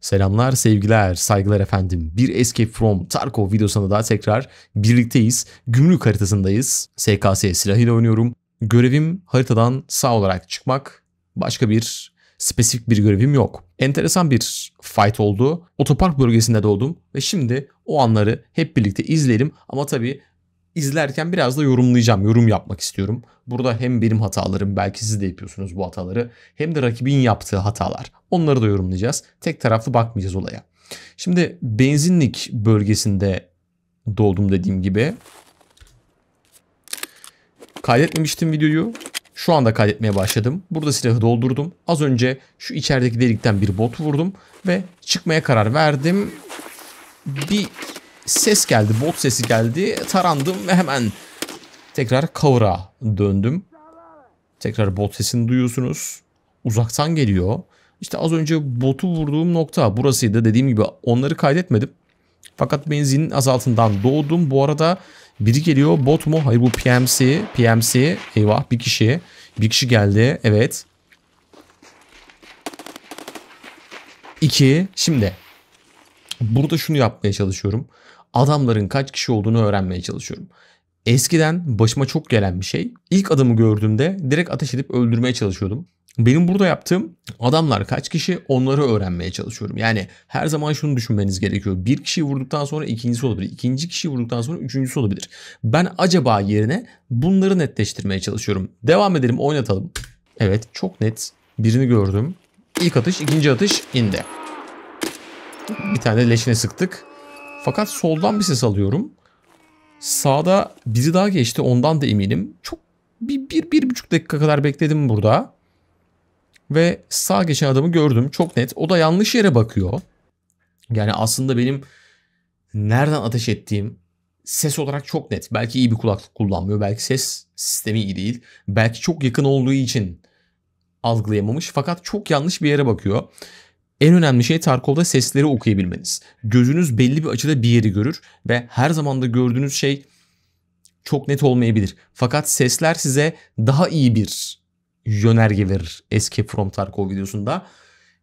Selamlar, sevgiler, saygılar efendim. Bir Escape from Tarkov videosunda daha tekrar birlikteyiz. Gümrük haritasındayız. SKS silahıyla oynuyorum. Görevim haritadan sağ olarak çıkmak. Başka bir spesifik bir görevim yok. Enteresan bir fight oldu. Otopark bölgesinde doğdum ve şimdi o anları hep birlikte izleyelim. Ama tabii izlerken biraz da yorumlayacağım, yorum yapmak istiyorum. Burada hem benim hatalarım, belki siz de yapıyorsunuz bu hataları, hem de rakibin yaptığı hatalar. Onları da yorumlayacağız. Tek taraflı bakmayacağız olaya. Şimdi benzinlik bölgesinde doğdum dediğim gibi. Kaydetmemiştim videoyu. Şu anda kaydetmeye başladım. Burada silahı doldurdum. Az önce şu içerideki delikten bir bot vurdum ve çıkmaya karar verdim. Bir ses geldi. Bot sesi geldi. Tarandım ve hemen tekrar kavura döndüm. Tekrar bot sesini duyuyorsunuz. Uzaktan geliyor. İşte az önce botu vurduğum nokta burasıydı. Dediğim gibi onları kaydetmedim. Fakat benzinin azaltından doğdum. Bu arada biri geliyor. Bot mu? Hayır bu PMC. PMC. Eyvah bir kişi. Bir kişi geldi. Evet. İki. Şimdi. Burada şunu yapmaya çalışıyorum adamların kaç kişi olduğunu öğrenmeye çalışıyorum. Eskiden başıma çok gelen bir şey. İlk adamı gördüğümde direkt ateş edip öldürmeye çalışıyordum. Benim burada yaptığım adamlar kaç kişi onları öğrenmeye çalışıyorum. Yani her zaman şunu düşünmeniz gerekiyor. Bir kişiyi vurduktan sonra ikincisi olabilir. İkinci kişiyi vurduktan sonra üçüncüsü olabilir. Ben acaba yerine bunları netleştirmeye çalışıyorum. Devam edelim oynatalım. Evet çok net birini gördüm. İlk atış ikinci atış indi. Bir tane leşine sıktık. Fakat soldan bir ses alıyorum. Sağda bizi daha geçti ondan da eminim. Çok bir, bir, bir buçuk dakika kadar bekledim burada. Ve sağ geçen adamı gördüm çok net. O da yanlış yere bakıyor. Yani aslında benim nereden ateş ettiğim ses olarak çok net. Belki iyi bir kulaklık kullanmıyor. Belki ses sistemi iyi değil. Belki çok yakın olduğu için algılayamamış. Fakat çok yanlış bir yere bakıyor. En önemli şey Tarkov'da sesleri okuyabilmeniz. Gözünüz belli bir açıda bir yeri görür ve her zaman da gördüğünüz şey çok net olmayabilir. Fakat sesler size daha iyi bir yönerge verir Escape from Tarkov videosunda.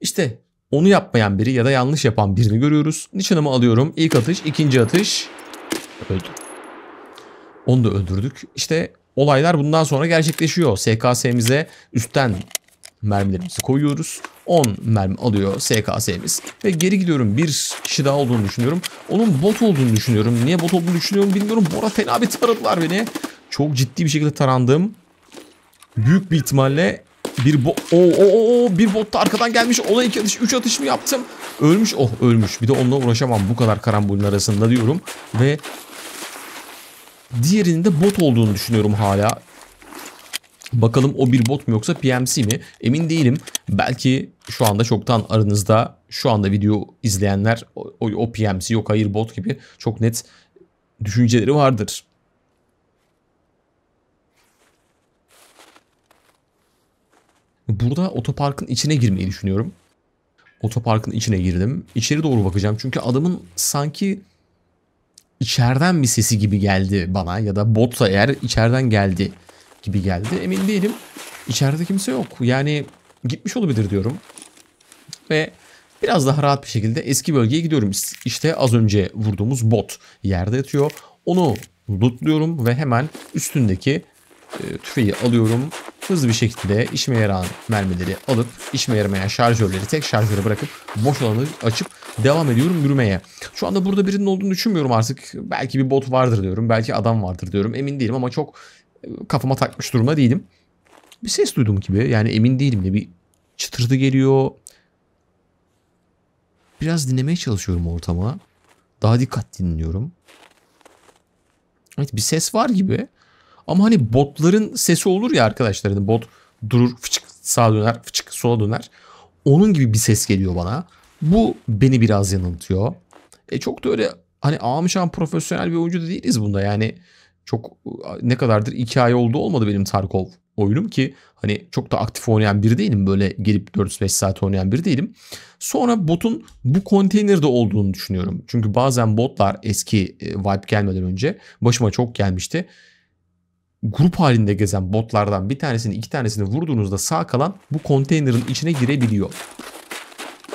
İşte onu yapmayan biri ya da yanlış yapan birini görüyoruz. Nişanımı alıyorum. İlk atış, ikinci atış. Öldü. Onu da öldürdük. İşte olaylar bundan sonra gerçekleşiyor. SKS'mize üstten mermilerimizi koyuyoruz. 10 mermi alıyor SKS'miz. Ve geri gidiyorum. Bir kişi daha olduğunu düşünüyorum. Onun bot olduğunu düşünüyorum. Niye bot olduğunu düşünüyorum bilmiyorum. Bora fena bir taradılar beni. Çok ciddi bir şekilde tarandım. Büyük bir ihtimalle bir bo o o o bir bot da arkadan gelmiş. Ona iki atış, üç atış mı yaptım? Ölmüş. Oh ölmüş. Bir de onunla uğraşamam bu kadar karambolün arasında diyorum ve diğerinin de bot olduğunu düşünüyorum hala. Bakalım o bir bot mu yoksa PMC mi? Emin değilim. Belki şu anda çoktan aranızda şu anda video izleyenler o, o PMC yok hayır bot gibi çok net düşünceleri vardır. Burada otoparkın içine girmeyi düşünüyorum. Otoparkın içine girdim. İçeri doğru bakacağım. Çünkü adamın sanki içeriden bir sesi gibi geldi bana. Ya da botsa eğer içeriden geldi gibi geldi. Emin değilim. İçeride kimse yok. Yani gitmiş olabilir diyorum. Ve biraz daha rahat bir şekilde eski bölgeye gidiyorum. İşte az önce vurduğumuz bot yerde yatıyor. Onu lootluyorum ve hemen üstündeki e, tüfeği alıyorum. Hızlı bir şekilde işime yarayan mermileri alıp işime yaramayan şarjörleri tek şarjöre bırakıp boş alanı açıp devam ediyorum yürümeye. Şu anda burada birinin olduğunu düşünmüyorum artık. Belki bir bot vardır diyorum. Belki adam vardır diyorum. Emin değilim ama çok kafama takmış durumda değilim. Bir ses duydum gibi yani emin değilim de bir çıtırdı geliyor. Biraz dinlemeye çalışıyorum ortama. Daha dikkat dinliyorum. Evet bir ses var gibi. Ama hani botların sesi olur ya arkadaşlar. Hani bot durur fıçık sağa döner fıçık sola döner. Onun gibi bir ses geliyor bana. Bu beni biraz yanıltıyor. E çok da öyle hani amşan profesyonel bir oyuncu da değiliz bunda yani çok ne kadardır iki ay oldu olmadı benim Tarkov oyunum ki hani çok da aktif oynayan biri değilim. Böyle gelip 4-5 saat oynayan biri değilim. Sonra botun bu konteynerde olduğunu düşünüyorum. Çünkü bazen botlar eski e, vibe gelmeden önce başıma çok gelmişti. Grup halinde gezen botlardan bir tanesini iki tanesini vurduğunuzda sağ kalan bu konteynerin içine girebiliyor.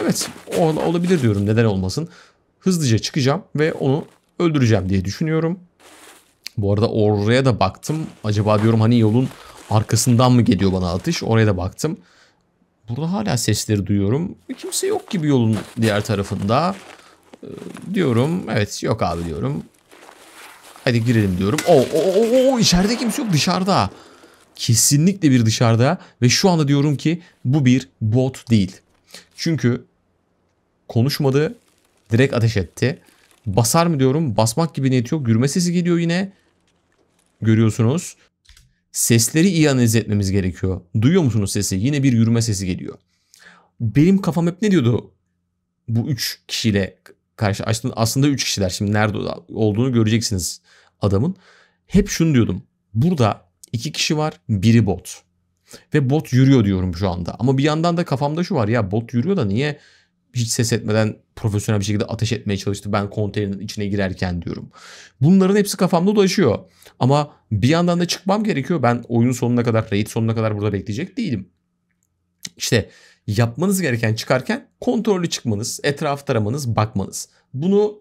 Evet olabilir diyorum neden olmasın. Hızlıca çıkacağım ve onu öldüreceğim diye düşünüyorum. Bu arada oraya da baktım. Acaba diyorum hani yolun arkasından mı geliyor bana atış? Oraya da baktım. Burada hala sesleri duyuyorum. Kimse yok gibi yolun diğer tarafında. Ee, diyorum. Evet yok abi diyorum. Hadi girelim diyorum. Oo, oo, oo, içeride kimse yok dışarıda. Kesinlikle bir dışarıda ve şu anda diyorum ki bu bir bot değil. Çünkü konuşmadı direkt ateş etti. Basar mı diyorum basmak gibi niyeti yok. Gürme sesi geliyor yine görüyorsunuz. Sesleri iyi analiz etmemiz gerekiyor. Duyuyor musunuz sesi? Yine bir yürüme sesi geliyor. Benim kafam hep ne diyordu? Bu üç kişiyle karşı aslında, aslında üç kişiler. Şimdi nerede olduğunu göreceksiniz adamın. Hep şunu diyordum. Burada iki kişi var, biri bot. Ve bot yürüyor diyorum şu anda. Ama bir yandan da kafamda şu var ya bot yürüyor da niye hiç ses etmeden profesyonel bir şekilde ateş etmeye çalıştı. Ben konteynerin içine girerken diyorum. Bunların hepsi kafamda dolaşıyor. Ama bir yandan da çıkmam gerekiyor. Ben oyun sonuna kadar, raid sonuna kadar burada bekleyecek değilim. İşte yapmanız gereken çıkarken kontrollü çıkmanız, etraf taramanız, bakmanız. Bunu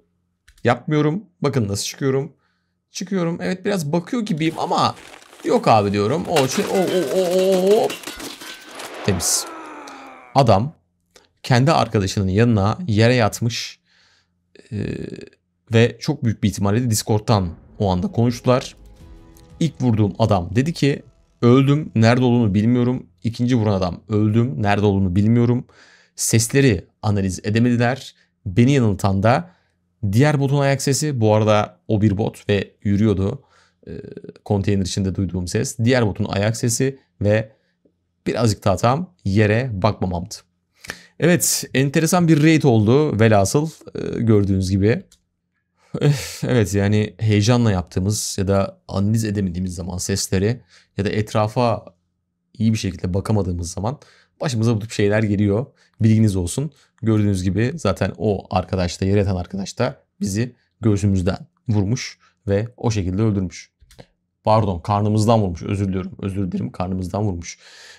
yapmıyorum. Bakın nasıl çıkıyorum. Çıkıyorum. Evet biraz bakıyor gibiyim ama yok abi diyorum. O şey o o o o temiz. Adam kendi arkadaşının yanına yere yatmış e, ve çok büyük bir ihtimalle de Discord'tan o anda konuştular. İlk vurduğum adam dedi ki öldüm nerede olduğunu bilmiyorum. İkinci vuran adam öldüm nerede olduğunu bilmiyorum. Sesleri analiz edemediler. Beni yanıltan da diğer botun ayak sesi bu arada o bir bot ve yürüyordu. E, konteyner içinde duyduğum ses. Diğer botun ayak sesi ve birazcık daha tam yere bakmamamdı. Evet enteresan bir raid oldu velhasıl e, gördüğünüz gibi. evet yani heyecanla yaptığımız ya da analiz edemediğimiz zaman sesleri ya da etrafa iyi bir şekilde bakamadığımız zaman başımıza bu tip şeyler geliyor. Bilginiz olsun. Gördüğünüz gibi zaten o arkadaş da yer yatan arkadaş da bizi göğsümüzden vurmuş ve o şekilde öldürmüş. Pardon karnımızdan vurmuş özür diliyorum özür dilerim karnımızdan vurmuş.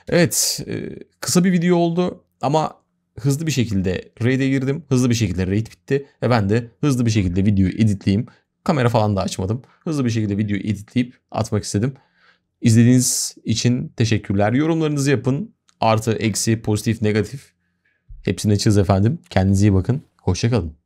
Evet e, kısa bir video oldu ama hızlı bir şekilde RAID'e girdim. Hızlı bir şekilde RAID bitti. Ve ben de hızlı bir şekilde videoyu editleyeyim. Kamera falan da açmadım. Hızlı bir şekilde videoyu editleyip atmak istedim. İzlediğiniz için teşekkürler. Yorumlarınızı yapın. Artı, eksi, pozitif, negatif. Hepsini çiz efendim. Kendinize iyi bakın. Hoşçakalın.